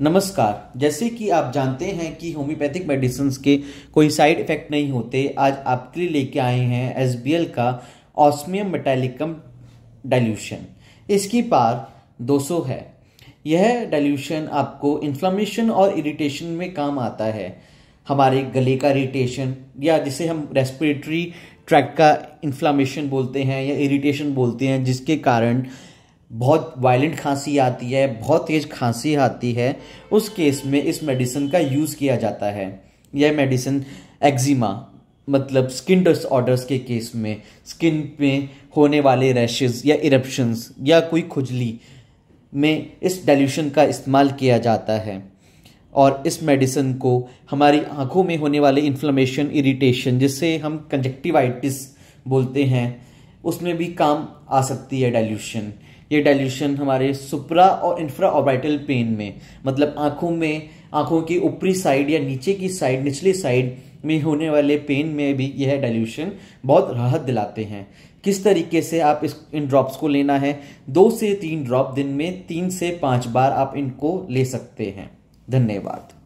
नमस्कार जैसे कि आप जानते हैं कि होम्योपैथिक मेडिसिन के कोई साइड इफेक्ट नहीं होते आज आपके लिए लेके आए हैं एस का ऑस्मियम मेटेलिकम डाइल्यूशन इसकी पार 200 है यह डाइल्यूशन आपको इन्फ्लामेशन और इरिटेशन में काम आता है हमारे गले का इरिटेशन या जिसे हम रेस्पिरेटरी ट्रैक का इन्फ्लामेशन बोलते हैं या इरिटेशन बोलते हैं जिसके कारण बहुत वायलेंट खांसी आती है बहुत तेज़ खांसी आती है उस केस में इस मेडिसिन का यूज़ किया जाता है यह मेडिसिन एक्जिमा मतलब स्किन डिसऑर्डर्स के केस में स्किन में होने वाले रैशेज या इरप्शंस या कोई खुजली में इस डल्यूशन का इस्तेमाल किया जाता है और इस मेडिसिन को हमारी आंखों में होने वाले इन्फ्लमेशन इरिटेशन जिससे हम कंजक्टिवाइटिस बोलते हैं उसमें भी काम आ सकती है डेल्यूशन ये डाइल्यूशन हमारे सुप्रा और इंफ्रा ऑर्बिटल पेन में मतलब आंखों में आंखों की ऊपरी साइड या नीचे की साइड निचली साइड में होने वाले पेन में भी यह डाइल्यूशन बहुत राहत दिलाते हैं किस तरीके से आप इस इन ड्रॉप्स को लेना है दो से तीन ड्रॉप दिन में तीन से पाँच बार आप इनको ले सकते हैं धन्यवाद